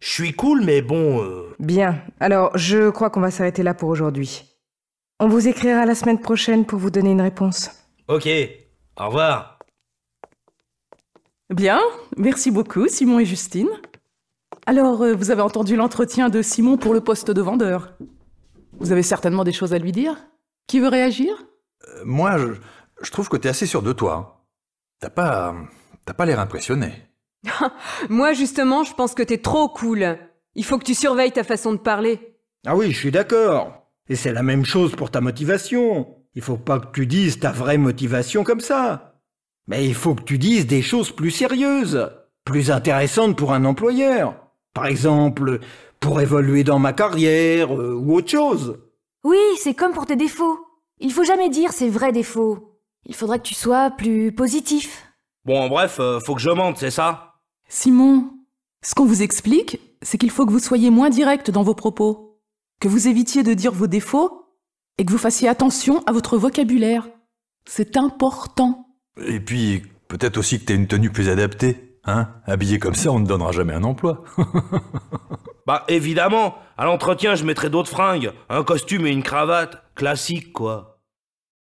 Je suis cool, mais bon... Euh, Bien. Alors, je crois qu'on va s'arrêter là pour aujourd'hui. On vous écrira la semaine prochaine pour vous donner une réponse. Ok, au revoir. Bien, merci beaucoup Simon et Justine. Alors, euh, vous avez entendu l'entretien de Simon pour le poste de vendeur. Vous avez certainement des choses à lui dire Qui veut réagir euh, Moi, je, trouve que t'es assez sûr de toi. Hein. T'as pas... T'as pas l'air impressionné. Moi, justement, je pense que t'es trop cool. Il faut que tu surveilles ta façon de parler. Ah oui, je suis d'accord. Et c'est la même chose pour ta motivation. Il faut pas que tu dises ta vraie motivation comme ça. Mais il faut que tu dises des choses plus sérieuses, plus intéressantes pour un employeur. Par exemple, pour évoluer dans ma carrière euh, ou autre chose. Oui, c'est comme pour tes défauts. Il faut jamais dire ses vrais défauts. Il faudrait que tu sois plus positif. Bon, bref, euh, faut que je monte, c'est ça Simon, ce qu'on vous explique, c'est qu'il faut que vous soyez moins direct dans vos propos, que vous évitiez de dire vos défauts et que vous fassiez attention à votre vocabulaire. C'est important. Et puis, peut-être aussi que tu une tenue plus adaptée. Hein Habillé comme ça, on ne donnera jamais un emploi. bah évidemment, à l'entretien, je mettrai d'autres fringues, un costume et une cravate, classique quoi.